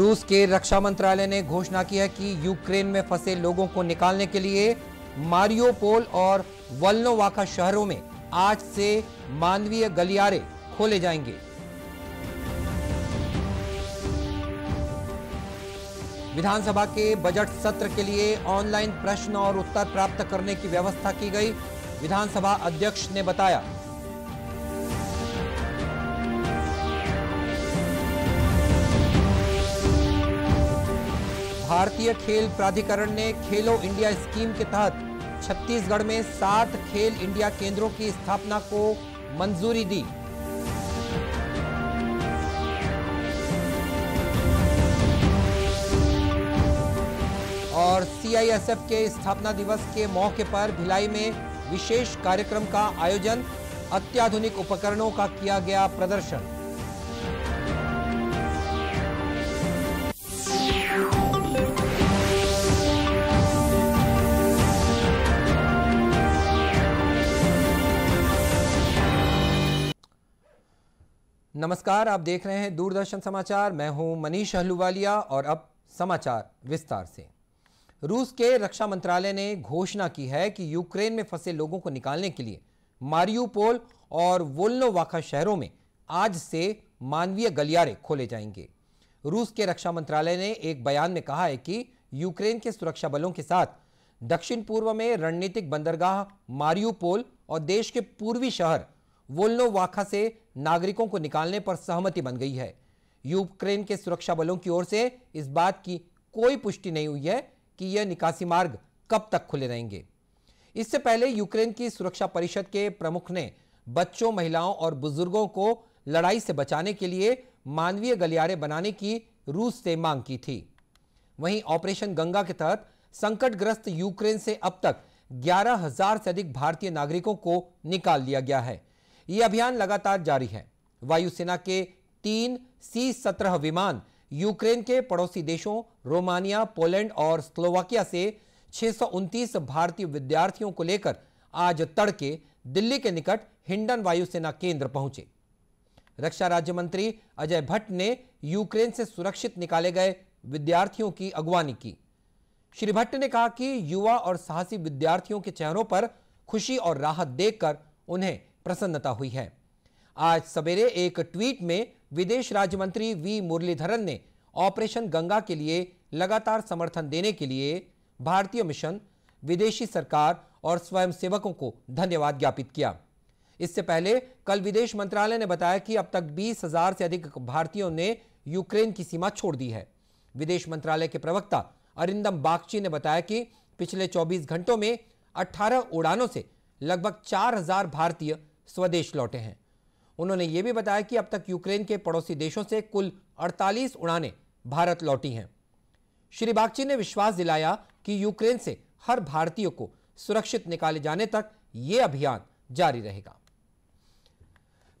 रूस के रक्षा मंत्रालय ने घोषणा की है कि यूक्रेन में फंसे लोगों को निकालने के लिए मारियोपोल और वल्नोवाखा शहरों में आज से मानवीय गलियारे खोले जाएंगे विधानसभा के बजट सत्र के लिए ऑनलाइन प्रश्न और उत्तर प्राप्त करने की व्यवस्था की गई विधानसभा अध्यक्ष ने बताया भारतीय खेल प्राधिकरण ने खेलो इंडिया स्कीम के तहत छत्तीसगढ़ में सात खेल इंडिया केंद्रों की स्थापना को मंजूरी दी और सीआईएसएफ के स्थापना दिवस के मौके पर भिलाई में विशेष कार्यक्रम का आयोजन अत्याधुनिक उपकरणों का किया गया प्रदर्शन नमस्कार आप देख रहे हैं दूरदर्शन समाचार मैं हूं मनीष अहलूवालिया और अब समाचार विस्तार से रूस के रक्षा मंत्रालय ने घोषणा की है कि यूक्रेन में फंसे लोगों को निकालने के लिए मारियूपोल और वोल्नोवाखा शहरों में आज से मानवीय गलियारे खोले जाएंगे रूस के रक्षा मंत्रालय ने एक बयान में कहा है कि यूक्रेन के सुरक्षा बलों के साथ दक्षिण पूर्व में रणनीतिक बंदरगाह मारियूपोल और देश के पूर्वी शहर वोल्नो वाखा से नागरिकों को निकालने पर सहमति बन गई है यूक्रेन के सुरक्षा बलों की ओर से इस बात की कोई पुष्टि नहीं हुई है कि यह निकासी मार्ग कब तक खुले रहेंगे इससे पहले यूक्रेन की सुरक्षा परिषद के प्रमुख ने बच्चों महिलाओं और बुजुर्गों को लड़ाई से बचाने के लिए मानवीय गलियारे बनाने की रूस से मांग की थी वहीं ऑपरेशन गंगा के तहत संकटग्रस्त यूक्रेन से अब तक ग्यारह हजार से अधिक भारतीय नागरिकों को निकाल दिया गया है ये अभियान लगातार जारी है वायुसेना के तीन सी सत्रह विमान यूक्रेन के पड़ोसी देशों रोमानिया पोलैंड और स्लोवाकिया से छह भारतीय विद्यार्थियों को लेकर आज तड़के दिल्ली के निकट हिंडन वायुसेना केंद्र पहुंचे रक्षा राज्य मंत्री अजय भट्ट ने यूक्रेन से सुरक्षित निकाले गए विद्यार्थियों की अगवानी की श्री भट्ट ने कहा कि युवा और साहसी विद्यार्थियों के चेहरों पर खुशी और राहत देखकर उन्हें प्रसन्नता हुई है आज सवेरे एक ट्वीट में विदेश राज्य मंत्री वी मुरलीधरन ने ऑपरेशन गंगा के लिए लगातार समर्थन देने के लिए भारतीय मिशन विदेशी सरकार और स्वयंसेवकों को धन्यवाद ज्ञापित किया इससे पहले कल विदेश मंत्रालय ने बताया कि अब तक बीस हजार से अधिक भारतीयों ने यूक्रेन की सीमा छोड़ दी है विदेश मंत्रालय के प्रवक्ता अरिंदम बागची ने बताया कि पिछले 24 घंटों में 18 उड़ानों से लगभग 4000 भारतीय स्वदेश लौटे हैं उन्होंने ये भी बताया कि अब तक यूक्रेन के पड़ोसी देशों से कुल 48 उड़ानें भारत लौटी हैं श्री बागची ने विश्वास दिलाया कि यूक्रेन से हर भारतीय को सुरक्षित निकाले जाने तक ये अभियान जारी रहेगा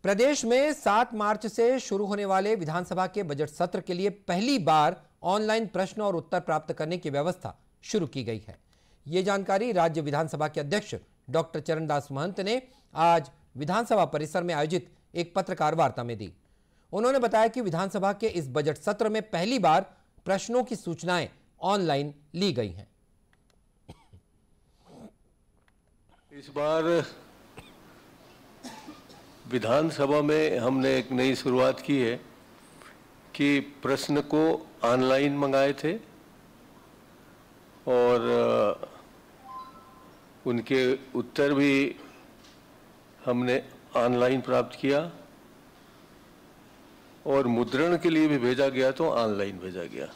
प्रदेश में 7 मार्च से शुरू होने वाले विधानसभा के बजट सत्र के लिए पहली बार ऑनलाइन प्रश्न और उत्तर प्राप्त करने की व्यवस्था शुरू की गई है ये जानकारी राज्य विधानसभा के अध्यक्ष डॉक्टर चरणदास महंत ने आज विधानसभा परिसर में आयोजित एक पत्रकार वार्ता में दी उन्होंने बताया कि विधानसभा के इस बजट सत्र में पहली बार प्रश्नों की सूचनाएं ऑनलाइन ली गई हैं इस बार विधानसभा में हमने एक नई शुरुआत की है कि प्रश्न को ऑनलाइन मंगाए थे और उनके उत्तर भी हमने ऑनलाइन प्राप्त किया और मुद्रण के लिए भी भेजा गया तो ऑनलाइन भेजा गया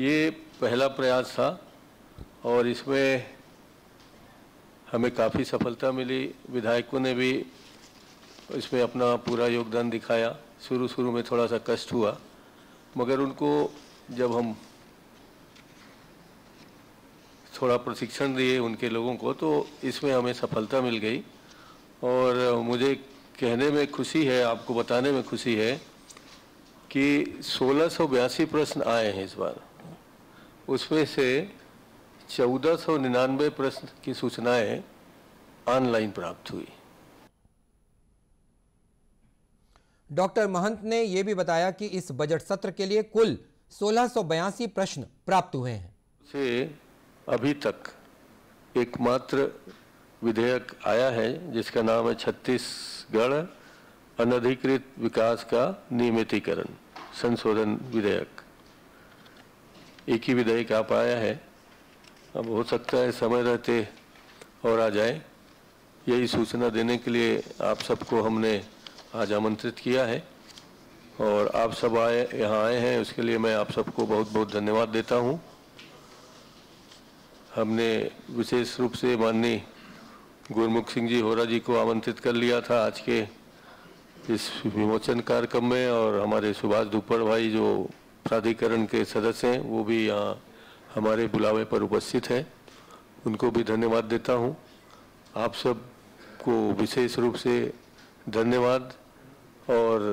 ये पहला प्रयास था और इसमें हमें काफ़ी सफलता मिली विधायकों ने भी इसमें अपना पूरा योगदान दिखाया शुरू शुरू में थोड़ा सा कष्ट हुआ मगर उनको जब हम थोड़ा प्रशिक्षण दिए उनके लोगों को तो इसमें हमें सफलता मिल गई और मुझे कहने में खुशी है आपको बताने में खुशी है कि सोलह प्रश्न आए हैं इस बार उसमें से चौदह प्रश्न की सूचनाएं ऑनलाइन प्राप्त हुई डॉक्टर महंत ने यह भी बताया कि इस बजट सत्र के लिए कुल सोलह प्रश्न प्राप्त हुए हैं से अभी तक एकमात्र विधेयक आया है जिसका नाम है छत्तीसगढ़ अनधिकृत विकास का नियमितीकरण संशोधन विधेयक एक ही विधेयक आप आया है अब हो सकता है समय रहते और आ जाए यही सूचना देने के लिए आप सबको हमने आज आमंत्रित किया है और आप सब आए यहाँ आए हैं उसके लिए मैं आप सबको बहुत बहुत धन्यवाद देता हूँ हमने विशेष रूप से माननीय गुरमुख सिंह जी होरा जी को आमंत्रित कर लिया था आज के इस विमोचन कार्यक्रम में और हमारे सुभाष दुपड़ भाई जो प्राधिकरण के सदस्य हैं वो भी यहाँ हमारे बुलावे पर उपस्थित हैं उनको भी धन्यवाद देता हूँ आप सब को विशेष रूप से धन्यवाद और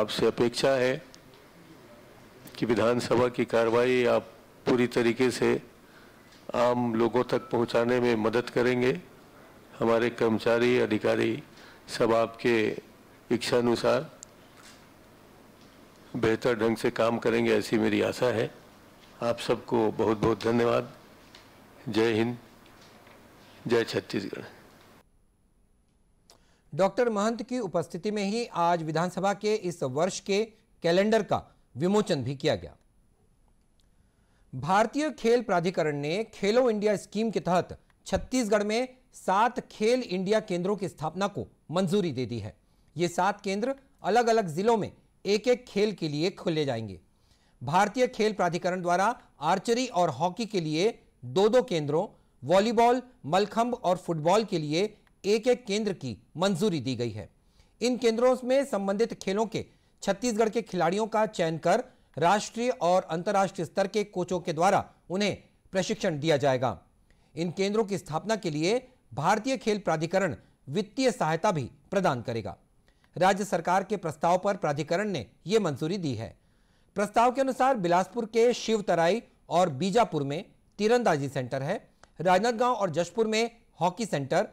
आपसे अपेक्षा है कि विधानसभा की कार्रवाई आप पूरी तरीके से आम लोगों तक पहुंचाने में मदद करेंगे हमारे कर्मचारी अधिकारी सब आपके इच्छा अनुसार बेहतर ढंग से काम करेंगे ऐसी मेरी आशा है आप सबको बहुत बहुत धन्यवाद जय हिंद जय छत्तीसगढ़ डॉक्टर महंत की उपस्थिति में ही आज विधानसभा के इस वर्ष के कैलेंडर का विमोचन भी किया गया भारतीय खेल प्राधिकरण ने खेलो इंडिया स्कीम के तहत छत्तीसगढ़ में सात खेल इंडिया केंद्रों की स्थापना को मंजूरी दे दी है ये सात केंद्र अलग अलग जिलों में एक एक खेल के लिए खोले जाएंगे भारतीय खेल प्राधिकरण द्वारा आर्चरी और हॉकी के लिए दो दो केंद्रों वॉलीबॉल मलखंब और फुटबॉल के लिए एक एक केंद्र की मंजूरी दी गई है इन केंद्रों में संबंधित खेलों के छत्तीसगढ़ के खिलाड़ियों का चयन कर राष्ट्रीय और अंतर्राष्ट्रीय स्तर के कोचों के द्वारा उन्हें प्रशिक्षण दिया जाएगा इन केंद्रों की स्थापना के लिए भारतीय खेल प्राधिकरण वित्तीय सहायता भी प्रदान करेगा राज्य सरकार के प्रस्ताव पर प्राधिकरण ने यह मंजूरी दी है प्रस्ताव के अनुसार बिलासपुर के शिवतराई और बीजापुर में तीरंदाजी सेंटर है राजनांदगांव और जशपुर में हॉकी सेंटर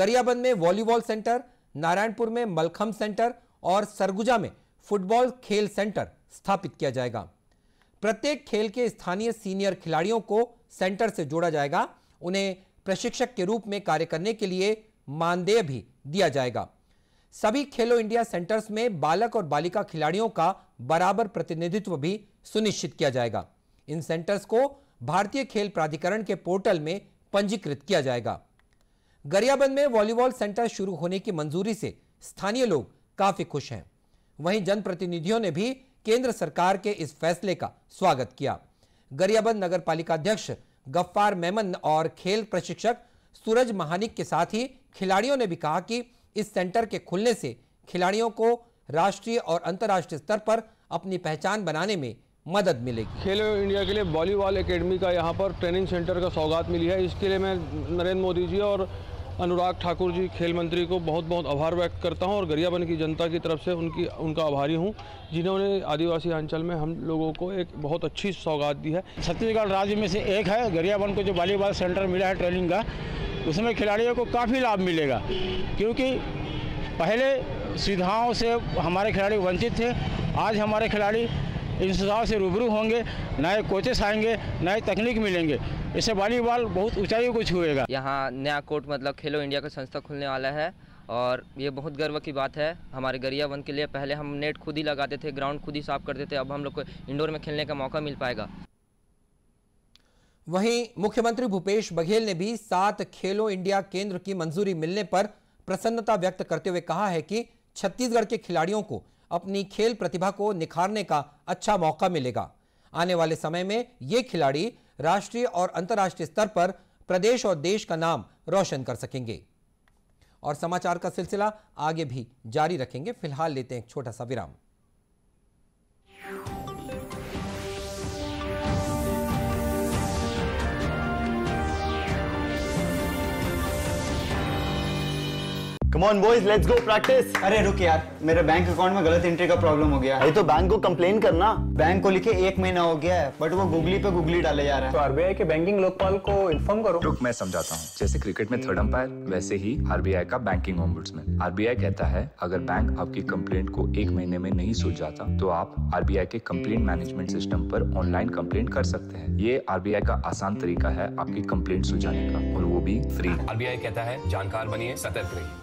गरियाबंद में वॉलीबॉल सेंटर नारायणपुर में मलखम सेंटर और सरगुजा में फुटबॉल खेल सेंटर स्थापित किया जाएगा प्रत्येक खेल के स्थानीय सीनियर खिलाड़ियों को सेंटर से जोड़ा जाएगा उन्हें प्रशिक्षक के रूप में कार्य करने के लिए मानदेय भी दिया जाएगा सभी खेलो इंडिया सेंटर्स में बालक और बालिका खिलाड़ियों का बराबर प्रतिनिधित्व भी सुनिश्चित किया जाएगा इन सेंटर्स को भारतीय खेल प्राधिकरण के पोर्टल में पंजीकृत किया जाएगा गरियाबंद में वॉलीबॉल सेंटर शुरू होने की मंजूरी से स्थानीय लोग काफी खुश हैं वहीं जनप्रतिनिधियों ने भी केंद्र सरकार के इस फैसले का स्वागत किया गरियाबंद नगर पालिका अध्यक्ष गफ्फार मेमन और खेल प्रशिक्षक सूरज महानिक के साथ ही खिलाड़ियों ने भी कहा कि इस सेंटर के खुलने से खिलाड़ियों को राष्ट्रीय और अंतर्राष्ट्रीय स्तर पर अपनी पहचान बनाने में मदद मिलेगी खेलो इंडिया के लिए वॉलीबॉल एकेडमी का यहाँ पर ट्रेनिंग सेंटर का सौगात मिली है इसके लिए मैं नरेंद्र मोदी जी और अनुराग ठाकुर जी खेल मंत्री को बहुत बहुत आभार व्यक्त करता हूं और गरियाबंद की जनता की तरफ से उनकी उनका आभारी हूं जिन्होंने आदिवासी अंचल में हम लोगों को एक बहुत अच्छी सौगात दी है छत्तीसगढ़ राज्य में से एक है गरियाबंद को जो वॉलीबॉल सेंटर मिला है ट्रेनिंग का उसमें खिलाड़ियों को काफ़ी लाभ मिलेगा क्योंकि पहले सुविधाओं से हमारे खिलाड़ी वंचित थे आज हमारे खिलाड़ी इन सुझाव से रूबरू होंगे नए कोचेस आएंगे नए तकनीक मिलेंगे इससे वॉलीबॉल बहुत ऊंचाई को छुएगा यहाँ नया कोर्ट मतलब खेलो इंडिया का संस्था खुलने वाला है और ये बहुत गर्व की बात है हमारे गरिया वन के लिए पहले हम नेट खुद ही लगाते थे ग्राउंड खुद ही साफ करते थे अब हम लोग को इंडोर में खेलने का मौका मिल पाएगा वहीं मुख्यमंत्री भूपेश बघेल ने भी सात खेलो इंडिया केंद्र की मंजूरी मिलने पर प्रसन्नता व्यक्त करते हुए कहा है कि छत्तीसगढ़ के खिलाड़ियों को अपनी खेल प्रतिभा को निखारने का अच्छा मौका मिलेगा आने वाले समय में ये खिलाड़ी राष्ट्रीय और अंतर्राष्ट्रीय स्तर पर प्रदेश और देश का नाम रोशन कर सकेंगे और समाचार का सिलसिला आगे भी जारी रखेंगे फिलहाल लेते हैं एक छोटा सा विराम Come on boys, let's go practice. अरे रुक यार मेरे बैंक अकाउंट में गलत एंट्री का प्रॉब्लम हो गया अरे तो बैंक को कंप्लेन करना बैंक को लिखे एक महीना हो गया है बट वो गुगली पे गुगली डाले जा रहे हैं तो आरबीआई के बैंकिंग लोकपाल को इन्फॉर्म करो रुक मैं समझाता हूँ जैसे क्रिकेट में थर्ड अंपायर वैसे ही आरबीआई का बैंकिंग ओम्बुड्समैन आरबीआई कहता है अगर बैंक आपकी कंप्लेंट को एक महीने में नहीं सुलझाता तो आप आरबीआई के कंप्लेंट मैनेजमेंट सिस्टम पर ऑनलाइन कंप्लेंट कर सकते हैं ये आरबीआई का आसान तरीका है आपकी कंप्लेंट सुलझाने का और वो भी फ्री आरबीआई कहता है जानकार बनिए सतर्क रहिए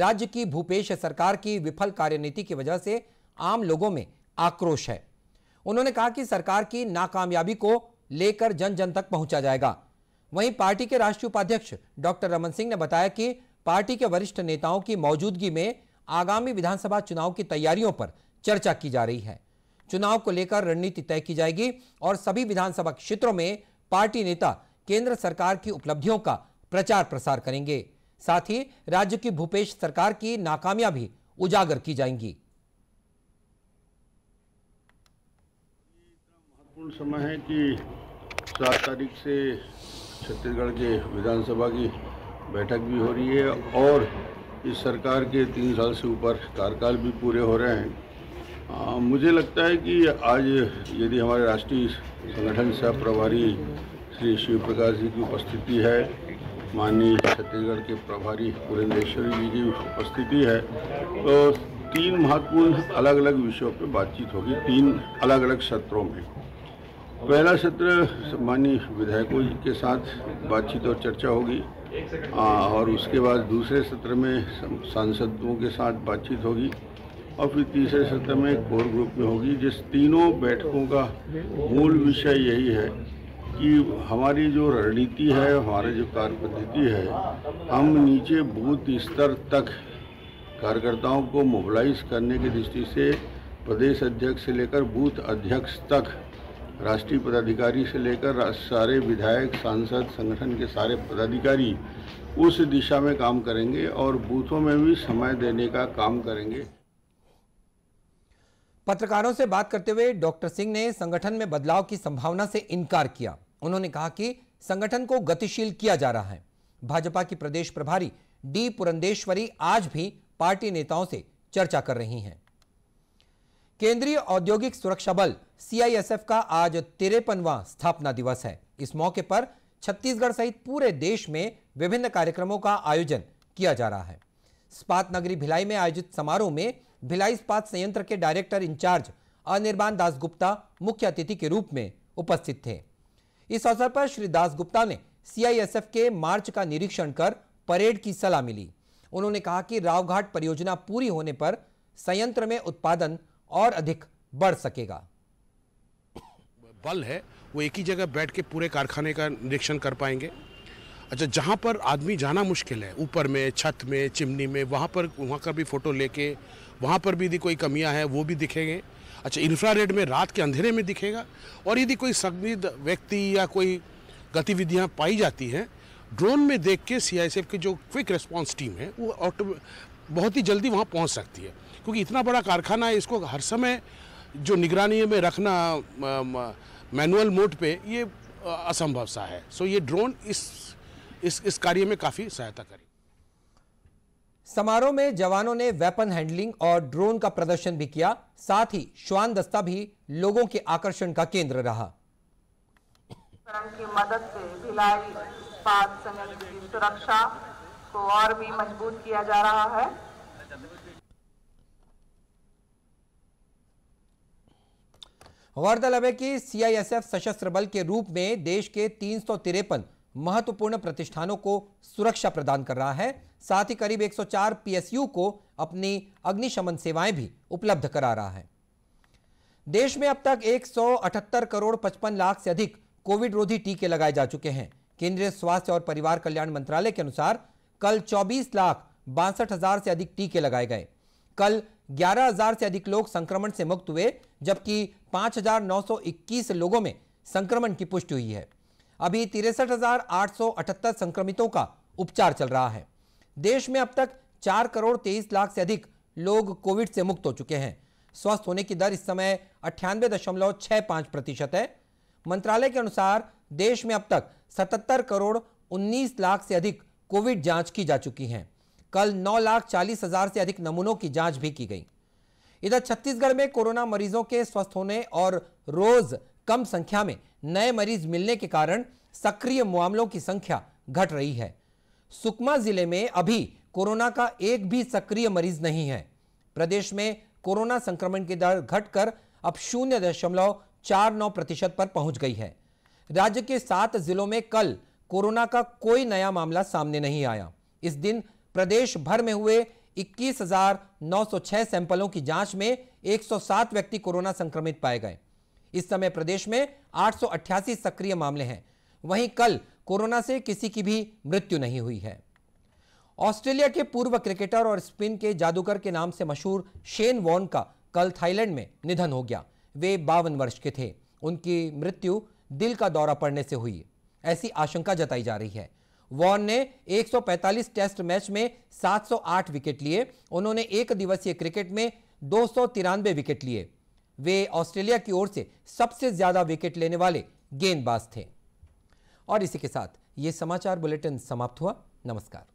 राज्य की भूपेश सरकार की विफल कार्यनीति की वजह से आम लोगों में आक्रोश है उन्होंने कहा कि सरकार की नाकामयाबी को लेकर जन जन तक पहुंचा जाएगा वहीं पार्टी के राष्ट्रीय उपाध्यक्ष डॉक्टर रमन सिंह ने बताया कि पार्टी के वरिष्ठ नेताओं की मौजूदगी में आगामी विधानसभा चुनाव की तैयारियों पर चर्चा की जा रही है चुनाव को लेकर रणनीति तय की जाएगी और सभी विधानसभा क्षेत्रों में पार्टी नेता केंद्र सरकार की उपलब्धियों का प्रचार प्रसार करेंगे साथ ही राज्य की भूपेश सरकार की नाकामियां भी उजागर की जाएंगी महत्वपूर्ण समय है कि सात तारीख से छत्तीसगढ़ के विधानसभा की बैठक भी हो रही है और इस सरकार के तीन साल से ऊपर कार्यकाल भी पूरे हो रहे हैं आ, मुझे लगता है कि आज यदि हमारे राष्ट्रीय संगठन सह प्रभारी श्री शिव प्रकाश जी की उपस्थिति है माननीय छत्तीसगढ़ के प्रभारी पुरेंद्रेश्वरी जी की उपस्थिति है तो तीन महत्वपूर्ण अलग अलग विषयों पर बातचीत होगी तीन अलग अलग सत्रों में पहला सत्र माननीय विधायकों के साथ बातचीत और चर्चा होगी और उसके बाद दूसरे सत्र में सांसदों के साथ बातचीत होगी और फिर तीसरे सत्र में कोर ग्रुप में होगी जिस तीनों बैठकों का मूल विषय यही है कि हमारी जो रणनीति है हमारे जो कार्य पद्धति है हम नीचे बूथ स्तर तक कार्यकर्ताओं को मोबलाइज करने की दृष्टि से प्रदेश अध्यक्ष से लेकर बूथ अध्यक्ष तक राष्ट्रीय पदाधिकारी से लेकर सारे विधायक सांसद संगठन के सारे पदाधिकारी उस दिशा में काम करेंगे और बूथों में भी समय देने का काम करेंगे पत्रकारों से बात करते हुए डॉक्टर सिंह ने संगठन में बदलाव की संभावना से इनकार किया उन्होंने कहा कि संगठन को गतिशील किया जा रहा है भाजपा की प्रदेश प्रभारी डी पुरंदेश्वरी आज भी पार्टी नेताओं से चर्चा कर रही हैं केंद्रीय औद्योगिक सुरक्षा बल सीआईएसएफ का आज तिरपनवा स्थापना दिवस है इस मौके पर छत्तीसगढ़ सहित पूरे देश में विभिन्न कार्यक्रमों का आयोजन किया जा रहा है स्पात नगरी भिलाई में आयोजित समारोह में भिलाई स्पात संयंत्र के डायरेक्टर इंचार्ज अनिर्बान दास गुप्ता मुख्य अतिथि के रूप में उपस्थित थे इस अवसर पर श्री दास गुप्ता ने सीआईएसएफ के मार्च का निरीक्षण कर परेड की सलाह मिली उन्होंने कहा कि रावघाट परियोजना पूरी होने पर संयंत्र में उत्पादन और अधिक बढ़ सकेगा बल है वो एक ही जगह बैठ के पूरे कारखाने का निरीक्षण कर पाएंगे अच्छा जहाँ पर आदमी जाना मुश्किल है ऊपर में छत में चिमनी में वहाँ पर वहाँ का भी फ़ोटो लेके वहाँ पर भी यदि कोई कमियाँ हैं वो भी दिखेंगे अच्छा इंफ्रारेड में रात के अंधेरे में दिखेगा और यदि कोई संदिग्ध व्यक्ति या कोई गतिविधियाँ पाई जाती हैं ड्रोन में देख के सी की जो क्विक रेस्पॉन्स टीम है वो ऑटो बहुत ही जल्दी वहाँ पहुँच सकती है क्योंकि इतना बड़ा कारखाना है इसको हर समय जो निगरानी में रखना मैनुअल मोड पे ये असंभव सा है सो ये ड्रोन इस इस इस कार्य में काफ़ी सहायता करें समारोह में जवानों ने वेपन हैंडलिंग और ड्रोन का प्रदर्शन भी किया साथ ही श्वान दस्ता भी लोगों के आकर्षण का केंद्र रहा की मदद से भिलाई पाक संगठन की सुरक्षा को और भी मजबूत किया जा रहा है गौरतलब है कि सीआईएसएफ सशस्त्र बल के रूप में देश के तीन महत्वपूर्ण प्रतिष्ठानों को सुरक्षा प्रदान कर रहा है साथ ही करीब 104 पीएसयू को अपनी अग्निशमन सेवाएं भी उपलब्ध करा रहा है देश में अब तक 178 करोड़ 55 लाख से अधिक कोविड रोधी टीके लगाए जा चुके हैं केंद्रीय स्वास्थ्य और परिवार कल्याण मंत्रालय के अनुसार कल 24 लाख बासठ हजार से अधिक टीके लगाए गए कल 11,000 से अधिक लोग संक्रमण से मुक्त हुए जबकि 5,921 लोगों में संक्रमण की पुष्टि हुई है अभी तिरसठ संक्रमितों का उपचार चल रहा है देश में अब तक चार करोड़ तेईस लाख से अधिक लोग कोविड से मुक्त हो चुके हैं स्वस्थ होने की दर इस समय अट्ठानबे दशमलव छः पाँच प्रतिशत है मंत्रालय के अनुसार देश में अब तक सतहत्तर करोड़ उन्नीस लाख से अधिक कोविड जांच की जा चुकी हैं कल नौ लाख चालीस हजार से अधिक नमूनों की जांच भी की गई इधर छत्तीसगढ़ में कोरोना मरीजों के स्वस्थ होने और रोज कम संख्या में नए मरीज मिलने के कारण सक्रिय मामलों की संख्या घट रही है सुकमा जिले में अभी कोरोना का एक भी सक्रिय मरीज नहीं है प्रदेश में कोरोना संक्रमण की दर घटकर अब शून्य दशमलव चार नौ प्रतिशत पर पहुंच गई है राज्य के सात जिलों में कल कोरोना का कोई नया मामला सामने नहीं आया इस दिन प्रदेश भर में हुए 21,906 सैंपलों की जांच में 107 व्यक्ति कोरोना संक्रमित पाए गए इस समय प्रदेश में आठ सक्रिय मामले हैं वहीं कल कोरोना से किसी की भी मृत्यु नहीं हुई है ऑस्ट्रेलिया के पूर्व क्रिकेटर और स्पिन के जादूगर के नाम से मशहूर शेन वॉन का कल थाईलैंड में निधन हो गया वे बावन वर्ष के थे उनकी मृत्यु दिल का दौरा पड़ने से हुई ऐसी आशंका जताई जा रही है वॉन ने 145 टेस्ट मैच में 708 विकेट लिए उन्होंने एक दिवसीय क्रिकेट में दो विकेट लिए वे ऑस्ट्रेलिया की ओर से सबसे ज्यादा विकेट लेने वाले गेंदबाज थे और इसी के साथ ये समाचार बुलेटिन समाप्त हुआ नमस्कार